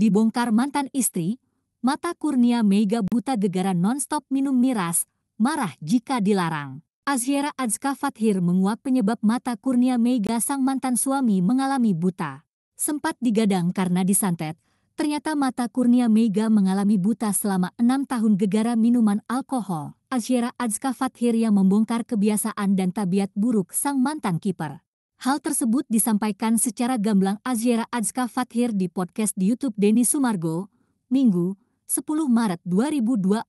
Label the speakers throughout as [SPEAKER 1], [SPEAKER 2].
[SPEAKER 1] dibongkar mantan istri, mata kurnia Mega buta gegara nonstop minum miras, marah jika dilarang. Azhira Azka Fathir menguak penyebab mata kurnia Mega sang mantan suami mengalami buta. Sempat digadang karena disantet, ternyata mata kurnia Mega mengalami buta selama enam tahun gegara minuman alkohol. Azhira Azka Fathir yang membongkar kebiasaan dan tabiat buruk sang mantan kiper. Hal tersebut disampaikan secara gamblang Azira Adzka Fathir di podcast di YouTube Denny Sumargo, Minggu, 10 Maret 2024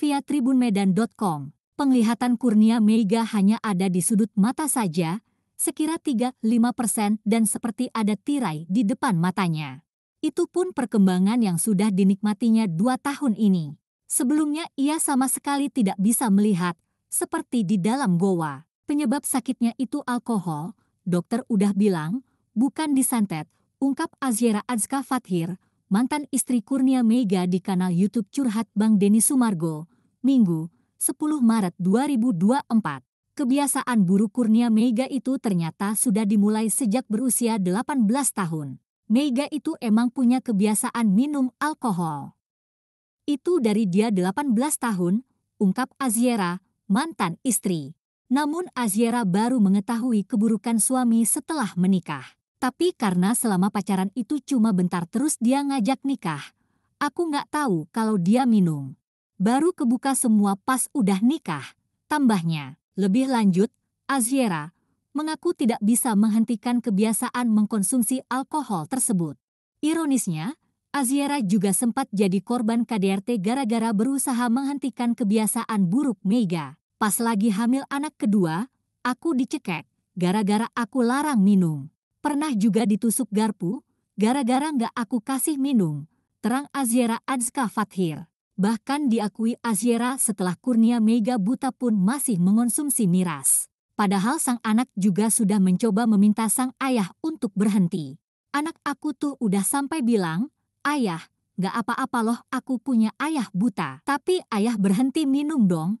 [SPEAKER 1] via tribunmedan.com. Penglihatan kurnia Mega hanya ada di sudut mata saja, sekira 3-5 persen dan seperti ada tirai di depan matanya. Itu pun perkembangan yang sudah dinikmatinya dua tahun ini. Sebelumnya ia sama sekali tidak bisa melihat, seperti di dalam goa. Penyebab sakitnya itu alkohol, dokter udah bilang, bukan disantet, ungkap Azira Azka Fathir, mantan istri Kurnia Mega di kanal YouTube Curhat Bang Deni Sumargo, Minggu, 10 Maret 2024. Kebiasaan buruk Kurnia Mega itu ternyata sudah dimulai sejak berusia 18 tahun. Mega itu emang punya kebiasaan minum alkohol. Itu dari dia 18 tahun, ungkap Aziera, mantan istri. Namun Aziera baru mengetahui keburukan suami setelah menikah. Tapi karena selama pacaran itu cuma bentar terus dia ngajak nikah, aku nggak tahu kalau dia minum. Baru kebuka semua pas udah nikah, tambahnya. Lebih lanjut, Aziera mengaku tidak bisa menghentikan kebiasaan mengkonsumsi alkohol tersebut. Ironisnya, Aziera juga sempat jadi korban KDRT gara-gara berusaha menghentikan kebiasaan buruk Mega. Pas lagi hamil anak kedua, aku dicekek, gara-gara aku larang minum. Pernah juga ditusuk garpu, gara-gara nggak aku kasih minum. Terang Azira Adska Fathir. Bahkan diakui Azira setelah Kurnia Mega buta pun masih mengonsumsi miras. Padahal sang anak juga sudah mencoba meminta sang ayah untuk berhenti. Anak aku tuh udah sampai bilang, ayah, gak apa-apa loh aku punya ayah buta. Tapi ayah berhenti minum dong,